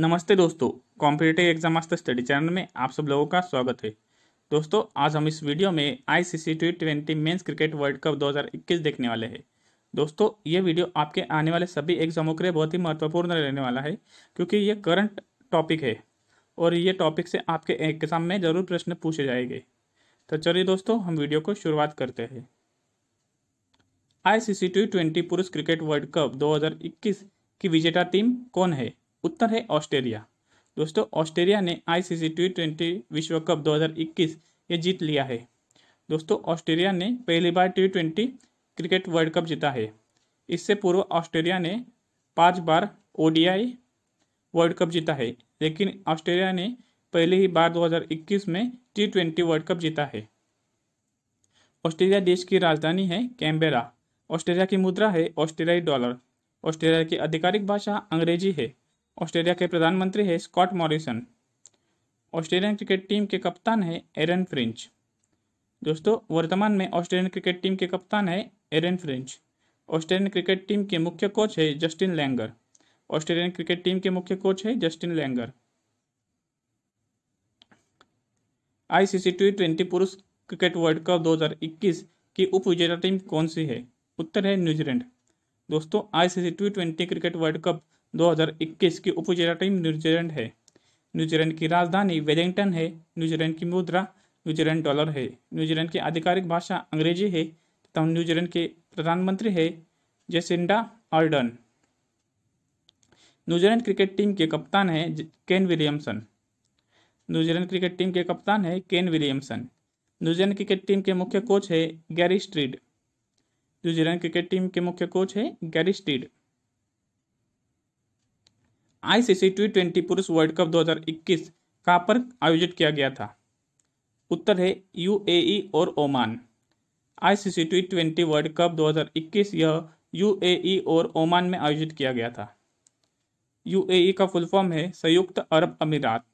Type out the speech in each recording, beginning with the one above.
नमस्ते दोस्तों competitive exam master study channel में आप सब लोगों का स्वागत है दोस्तों आज हम इस वीडियो में I C C T twenty men's cricket world cup 2021 देखने वाले हैं दोस्तों ये वीडियो आपके आने वाले सभी एग्जामों के लिए बहुत ही महत्वपूर्ण रहने वाला है क्योंकि ये करंट टॉपिक है और ये टॉपिक से आपके एग्जाम में ज़रूर प्रश्न पूछे जाएंगे तो चलिए दोस्तों हम वीडियो को शुरुआत करते हैं I C C T twenty पुरुष क्रिकेट वर्ल्ड कप इक्कीस की विजेता टीम कौन है उत्तर है ऑस्ट्रेलिया दोस्तों ऑस्ट्रेलिया ने आईसीसी टी ट्वेंटी विश्व कप 2021 ये जीत लिया है दोस्तों ऑस्ट्रेलिया ने पहली बार T twenty cricket world cup जीता है इससे पूर्व ऑस्ट्रेलिया ने पाँच बार ओडीआई वर्ल्ड कप जीता है लेकिन ऑस्ट्रेलिया ने पहले ही बार 2021 में टी ट्वेंटी वर्ल्ड कप जीता है ऑस्ट्रेलिया देश की राजधानी है कैम्बेरा ऑस्ट्रेलिया की मुद्रा है ऑस्ट्रेलियाई डॉलर ऑस्ट्रेलिया की आधिकारिक भाषा अंग्रेजी है ऑस्ट्रेलिया के प्रधानमंत्री है Scott Morrison Australian cricket team के कप्तान है एरन फ्रिंच दोस्तों वर्तमान में ऑस्ट्रेलियन क्रिकेट टीम के कप्तान है Aaron Finch Australian cricket team के मुख्य कोच है Justin Langer Australian cricket team के मुख्य कोच है Justin Langer ICC T twenty पुरुष क्रिकेट वर्ल्ड कप 2021 की उप विजेता टीम कौन सी है उत्तर है न्यूजीलैंड दोस्तों ICC T twenty cricket world cup 2021 की उपजेरा टीम न्यूजीलैंड है न्यूजीलैंड की राजधानी वेलिंगटन है न्यूजीलैंड की मुद्रा न्यूजीलैंड डॉलर है न्यूजीलैंड की आधिकारिक भाषा अंग्रेजी है तथा न्यूजीलैंड के प्रधानमंत्री है Jacinda Ardern New Zealand cricket team के कप्तान है Kane Williamson New Zealand cricket team के कप्तान है Kane Williamson New Zealand cricket team के मुख्य कोच है Gary Stead New Zealand cricket team के मुख्य कोच है Gary Stead ICC T twenty पुरुष वर्ल्ड कप 2021 कहां पर आयोजित किया गया था उत्तर है यूएई e और Oman ICC T twenty world cup 2021 यह यूएई e और ओमान में आयोजित किया गया था यूएई e का फुल फॉर्म है संयुक्त अरब अमीरात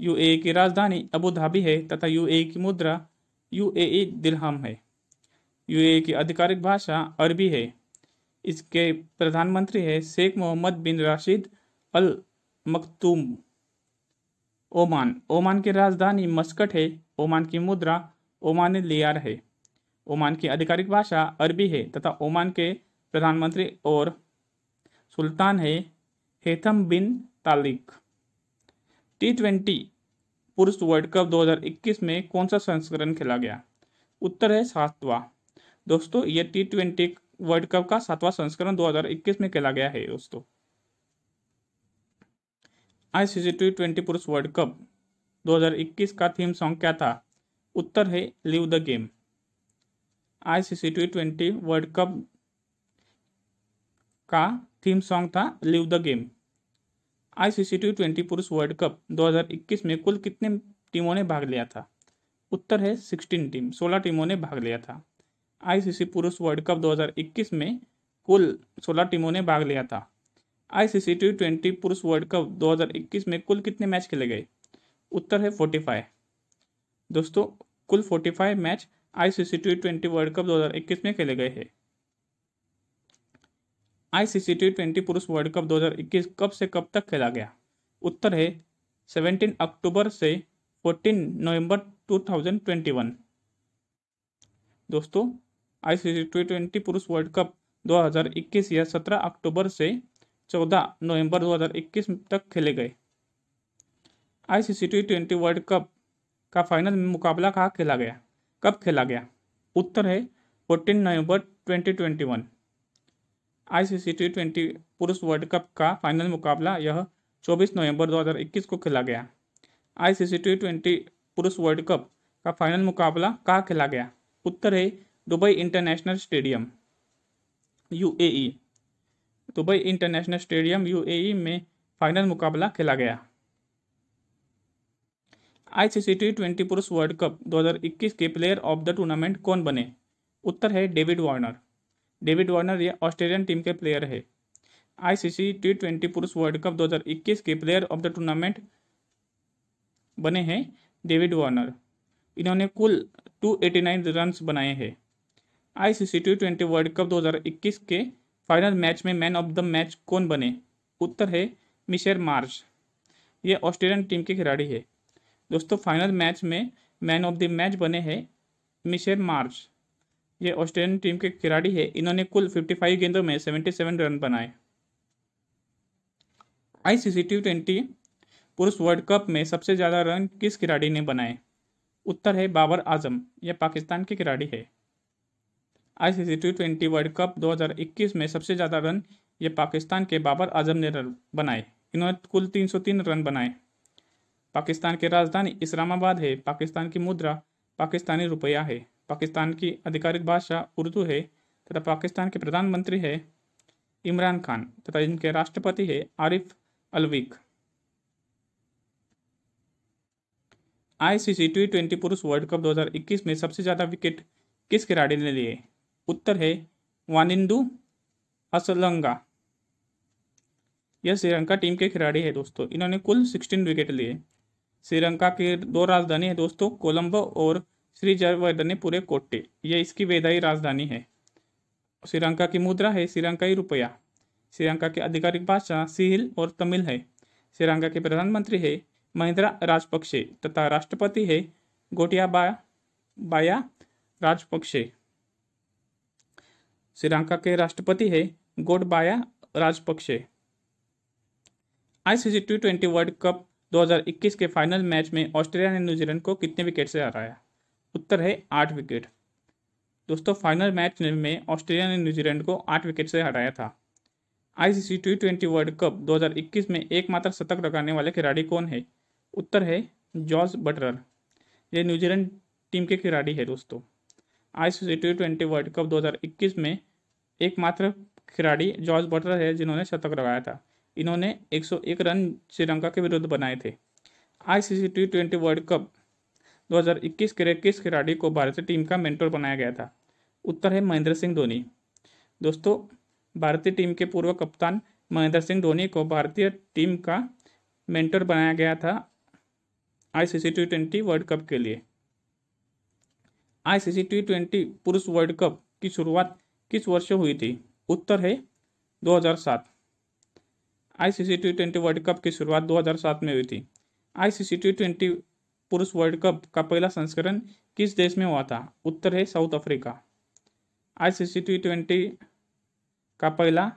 यूएई की राजधानी अबू धाबी है तथा यूएई की मुद्रा यूएई दिलहम है यूएई की आधिकारिक भाषा अरबी है इसके प्रधानमंत्री है Sheikh Mohammed bin Rashid al Maktoum Oman Oman की राजधानी मस्कट है ओमान की मुद्रा ओमान लियार है ओमान की आधिकारिक भाषा अरबी है तथा ओमान के प्रधानमंत्री और सुल्तान है Haitham bin Tariq T twenty पुरुष वर्ल्ड कप 2021 में कौन सा संस्करण खेला गया उत्तर है सातवां दोस्तों यह टी ट्वेंटी वर्ल्ड कप का सातवां संस्करण 2021 में खेला गया है दोस्तों I C C T twenty पुरुष वर्ल्ड कप 2021 का थीम सॉन्ग क्या था उत्तर है live the game I C C T twenty world cup का थीम सॉन्ग था live the game I C C T twenty पुरुष वर्ल्ड कप 2021 में कुल कितने टीमों ने भाग लिया था उत्तर है सिक्सटीन टीम सोलह टीमों ने भाग लिया था आई सी सी पुरुष वर्ल्ड कप 2021 में कुल सोलह टीमों ने भाग लिया था आईसीसी टी ट्वेंटी पुरुष वर्ल्ड कप 2021 में कुल कितने मैच खेले गए उत्तर है 45 दोस्तों कुल 45 match ICC T twenty world cup 2021 में खेले गए हैं आईसीसी टी ट्वेंटी पुरुष वर्ल्ड कप 2021 कब से कब तक खेला गया उत्तर है 17 अक्टूबर से 14 नवंबर 2021 दोस्तों आईसीसी टी ट्वेंटी पुरुष वर्ल्ड कप 2021 या 17 अक्टूबर से चौदह नवंबर 2021 तक खेले गए ICC T twenty world cup का फाइनल मुकाबला कहाँ खेला गया कब खेला गया उत्तर है फोर्टीन नवंबर 2021 आईसीसी टी ट्वेंटी पुरुष वर्ल्ड कप का फाइनल मुकाबला यह 24 नवंबर 2021 को खेला गया आईसीसी टी ट्वेंटी पुरुष वर्ल्ड कप का फाइनल मुकाबला कहाँ खेला गया उत्तर है Dubai international stadium UAE Dubai international stadium UAE में फाइनल मुकाबला खेला गया आईसीसी टी ट्वेंटी पुरुष वर्ल्ड कप 2021 के प्लेयर ऑफ द टूर्नामेंट कौन बने उत्तर है डेविड वार्नर डेविड वार्नर ये ऑस्ट्रेलियन टीम के प्लेयर है आईसीसी टी ट्वेंटी पुरुष वर्ल्ड कप 2021 के प्लेयर ऑफ द टूर्नामेंट बने हैं डेविड वार्नर इन्होंने कुल 289 एटी रन बनाए हैं ICC T twenty world cup 2021 के फाइनल मैच में मैन ऑफ द मैच कौन बने उत्तर है मिशेल मार्च ये ऑस्ट्रेलियन टीम के खिलाड़ी है दोस्तों फाइनल मैच में मैन ऑफ द मैच बने हैं मिशेल मार्च ये ऑस्ट्रेलियन टीम के खिलाड़ी है इन्होंने कुल 55 गेंदों में 77 रन बनाए आईसीसी टी ट्वेंटी पुरुष वर्ल्ड कप में सबसे ज़्यादा रन किस खिलाड़ी ने बनाए उत्तर है बाबर आजम यह पाकिस्तान के खिलाड़ी है ICC T twenty world cup 2021 में सबसे ज़्यादा रन ये पाकिस्तान के बाबर आजम ने रन बनाए इन्होंने कुल 303 रन बनाए पाकिस्तान की राजधानी इस्लामाबाद है पाकिस्तान की मुद्रा पाकिस्तानी रुपया है पाकिस्तान की आधिकारिक भाषा उर्दू है तथा पाकिस्तान के प्रधानमंत्री है इमरान खान तथा इनके राष्ट्रपति है Arif Alvi ICC T twenty पुरुष वर्ल्ड कप 2021 में सबसे ज़्यादा विकेट किस खिलाड़ी ने लिए उत्तर है वानिंदु असलंगा यह श्रीलंका टीम के खिलाड़ी है दोस्तों इन्होंने कुल सिक्सटीन विकेट लिए श्रीलंका के दो राजधानी है दोस्तों कोलंबो और श्री जयवर्धन पूरे कोट्टे यह इसकी वेदाई राजधानी है श्रीलंका की मुद्रा है श्रीलंकाई रुपया श्रीलंका की आधिकारिक भाषा सिहिल और तमिल है श्रीलंका के प्रधानमंत्री है महिंद्रा राजपक्षे तथा राष्ट्रपति है बाया, बाया राजपक्षे श्रीलंका के राष्ट्रपति है Gotabaya Rajapaksa ICC T twenty world cup 2021 के फाइनल मैच में ऑस्ट्रेलिया ने न्यूजीलैंड को कितने विकेट से हराया उत्तर है आठ विकेट दोस्तों फाइनल मैच में ऑस्ट्रेलिया ने न्यूजीलैंड को आठ विकेट से हराया था ICC T twenty world cup 2021 में एकमात्र शतक लगाने वाले खिलाड़ी कौन है उत्तर है जॉर्ज बटरर ये न्यूजीलैंड टीम के खिलाड़ी है दोस्तों ICC T twenty world cup 2021 में एकमात्र खिलाड़ी जॉर्ज बटर है जिन्होंने शतक लगाया था इन्होंने 101 रन श्रीलंका के विरुद्ध बनाए थे ICC T twenty world cup 2021 के किस खिलाड़ी को भारतीय टीम का मेंटोर बनाया गया था उत्तर है महेंद्र सिंह धोनी दोस्तों भारतीय टीम के पूर्व कप्तान महेंद्र सिंह धोनी को भारतीय टीम का मेंटर बनाया गया था ICC T twenty world cup के लिए आईसीसी टी ट्वेंटी पुरुष वर्ल्ड कप की शुरुआत किस वर्ष हुई थी उत्तर है 2007 ICC T twenty world cup की शुरुआत 2007 में हुई थी आईसीसी टी ट्वेंटी पुरुष वर्ल्ड कप का पहला संस्करण किस देश में हुआ था उत्तर है South Africa ICC T twenty का पहला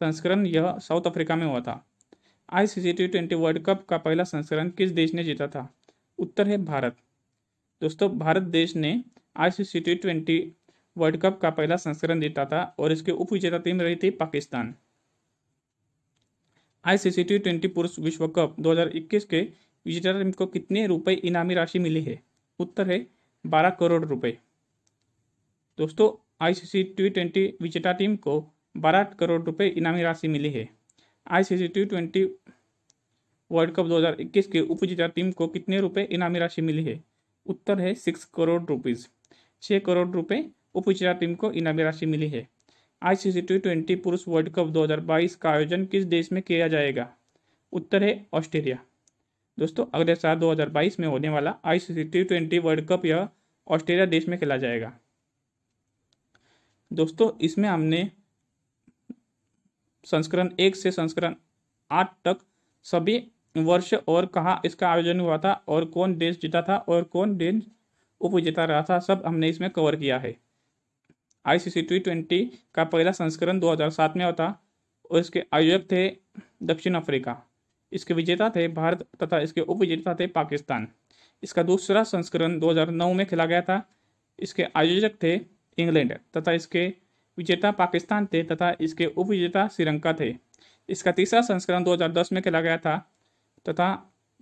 संस्करण यह साउथ अफ्रीका में हुआ था ICC T twenty world cup का पहला संस्करण किस देश ने जीता था उत्तर है भारत दोस्तों भारत देश ने ICC T twenty world cup का पहला संस्करण जीता था और इसके उप विजेता टीम रही थी पाकिस्तान आईसीसी टी ट्वेंटी पुरुष विश्व कप 2021 के विजेता टीम को कितने रुपए इनामी राशि मिली है उत्तर है बारह करोड़ रुपए दोस्तों आईसीसी टी ट्वेंटी विजेता टीम को बारह करोड़ रुपए इनामी राशि मिली है ICC T twenty world cup 2021 के उपजेता टीम को कितने रुपए इनामी राशि मिली है उत्तर है सिक्स करोड़ रुपीज़ छः करोड़ रुपए उप विजेता टीम को इनामी राशि मिली है आईसीसी टी ट्वेंटी पुरुष वर्ल्ड कप 2022 का आयोजन किस देश में किया जाएगा उत्तर है ऑस्ट्रेलिया दोस्तों अगले साल 2022 में होने वाला ICC T twenty world cup यह ऑस्ट्रेलिया देश में खेला जाएगा दोस्तों इसमें हमने संस्करण एक से संस्करण आठ तक सभी वर्ष और कहाँ इसका आयोजन हुआ था और कौन देश जीता था और कौन देश उपजेता रहा था सब हमने इसमें कवर किया है आई टी ट्वेंटी का पहला संस्करण 2007 में होता और इसके आयोजक थे दक्षिण अफ्रीका इसके विजेता थे भारत तथा इसके उपविजेता थे पाकिस्तान इसका दूसरा संस्करण 2009 में खेला गया था इसके आयोजक थे इंग्लैंड तथा इसके विजेता पाकिस्तान थे तथा इसके उपविजेता श्रीलंका थे इसका तीसरा संस्करण 2010 में खेला गया था तथा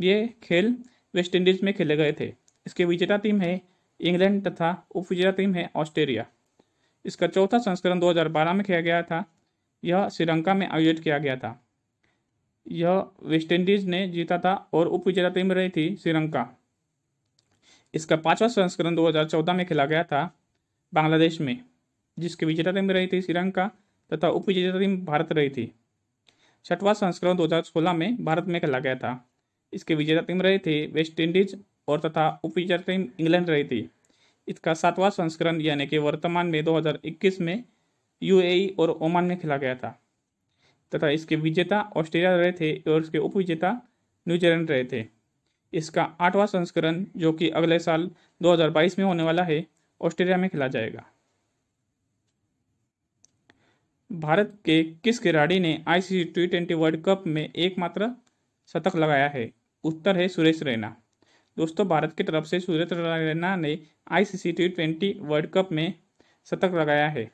ये खेल वेस्ट इंडीज़ में खेले गए थे इसके विजेता टीम है इंग्लैंड तथा उप विजेता टीम है ऑस्ट्रेलिया इसका चौथा संस्करण 2012 में खेला गया था यह श्रीलंका में आयोजित किया गया था यह वेस्ट इंडीज़ ने जीता था और उप विजेता टीम रही थी श्रीलंका इसका पांचवा संस्करण 2014 में खेला गया था बांग्लादेश में जिसकी विजेता टीम रही थी श्रीलंका तथा उप विजेता टीम भारत रही थी छठवां संस्करण 2016 में भारत में खेला गया था इसके विजेता टीम रही थी वेस्ट इंडीज और तथा उपविजेता टीम इंग्लैंड रही थी इसका सातवां संस्करण यानी कि वर्तमान में 2021 में यूएई और ओमान में खेला गया था तथा इसके विजेता ऑस्ट्रेलिया रहे थे और इसके उपविजेता न्यूजीलैंड रहे थे इसका आठवां संस्करण जो कि अगले साल 2022 में होने वाला है ऑस्ट्रेलिया में खेला जाएगा भारत के किस खिलाड़ी ने ICC T twenty world cup में एकमात्र शतक लगाया है उत्तर है सुरेश रैना दोस्तों भारत की तरफ से सुरेश रैना ने ICC T twenty world cup में शतक लगाया है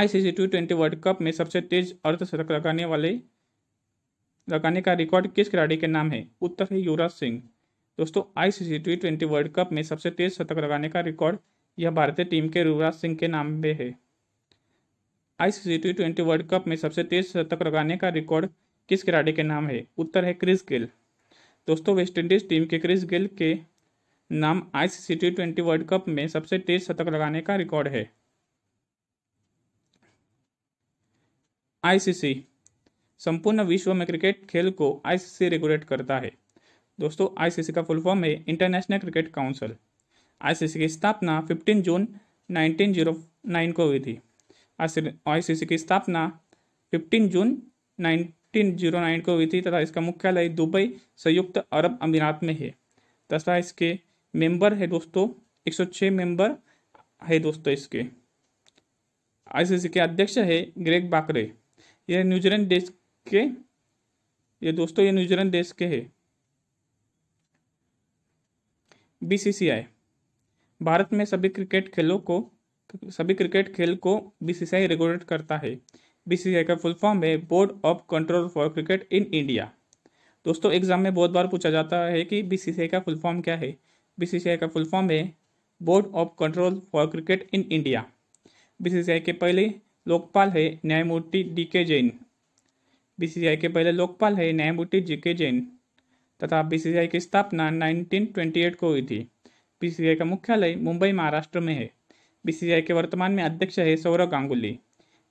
ICC T twenty world cup में सबसे तेज अर्धशतक लगाने वाले लगाने का रिकॉर्ड किस खिलाड़ी के नाम है उत्तर है युवराज सिंह दोस्तों ICC T twenty world cup में सबसे तेज शतक लगाने का रिकॉर्ड यह भारतीय टीम के युवराज सिंह के नाम पे है ICC T twenty world cup में सबसे तेज शतक लगाने का रिकॉर्ड किस खिलाड़ी के नाम है उत्तर है क्रिस गिल दोस्तों वेस्टइंडीज टीम के क्रिस गिल के नाम ICC T twenty world cup में सबसे तेज शतक लगाने का रिकॉर्ड है आईसीसी संपूर्ण विश्व में क्रिकेट खेल को आईसीसी रेगुलेट करता है दोस्तों आईसीसी का फुल फॉर्म है इंटरनेशनल क्रिकेट काउंसिल आईसीसी की स्थापना 15 जून 1909 को हुई थी आईसीसी की स्थापना 15 जून 1909 को हुई थी तथा इसका मुख्यालय दुबई संयुक्त अरब अमीरात में है तथा इसके मेंबर है दोस्तों 106 मेंबर है दोस्तों इसके आईसीसी के अध्यक्ष है ग्रेग बाकरे यह न्यूजीलैंड देश के ये दोस्तों ये न्यूजीलैंड देश के है बीसीसीआई भारत में सभी क्रिकेट खेलों को सभी क्रिकेट खेल को बीसीसीआई रेगुलेट करता है बीसीसीआई का फुल फॉर्म है Board of Control for Cricket in India दोस्तों एग्जाम में बहुत बार पूछा जाता है कि बीसीसीआई का फुल फॉर्म क्या है बीसीसीआई का फुल फॉर्म है Board of Control for Cricket in India BCCI के पहले लोकपाल है न्यायमूर्ति डी के जैन बीसीसीआई के पहले लोकपाल है न्यायमूर्ति जी के जैन तथा बीसीसीआई की स्थापना 1928 को हुई थी बीसीसीआई का मुख्यालय मुंबई महाराष्ट्र में है बीसीसीआई के वर्तमान में अध्यक्ष है सौरव गांगुली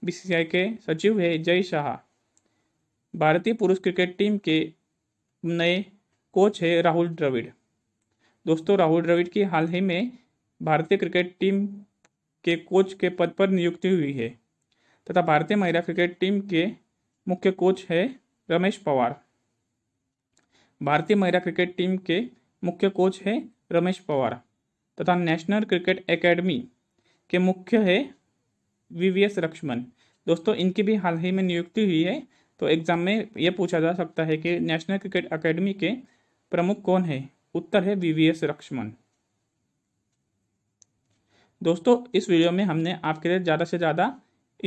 बीसीसीआई के सचिव है जय शाह भारतीय पुरुष क्रिकेट टीम के नए कोच है राहुल द्रविड़ दोस्तों राहुल द्रविड़ की हाल ही में भारतीय क्रिकेट टीम के कोच के पद पर नियुक्ति हुई है तथा भारतीय महिला क्रिकेट टीम के मुख्य कोच है रमेश पवार भारतीय महिला क्रिकेट टीम के मुख्य कोच है रमेश पवार तथा नेशनल क्रिकेट एकेडमी के मुख्य है वीवीएस वी लक्ष्मण दोस्तों इनकी भी हाल ही में नियुक्ति हुई है तो एग्ज़ाम में यह पूछा जा सकता है कि नेशनल क्रिकेट अकेडमी के प्रमुख कौन है उत्तर है वी लक्ष्मण दोस्तों इस वीडियो में हमने आपके लिए ज़्यादा से ज़्यादा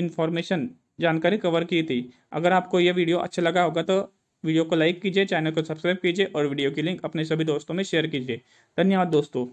इन्फॉर्मेशन जानकारी कवर की थी अगर आपको यह वीडियो अच्छा लगा होगा तो वीडियो को लाइक कीजिए चैनल को सब्सक्राइब कीजिए और वीडियो की लिंक अपने सभी दोस्तों में शेयर कीजिए धन्यवाद दोस्तों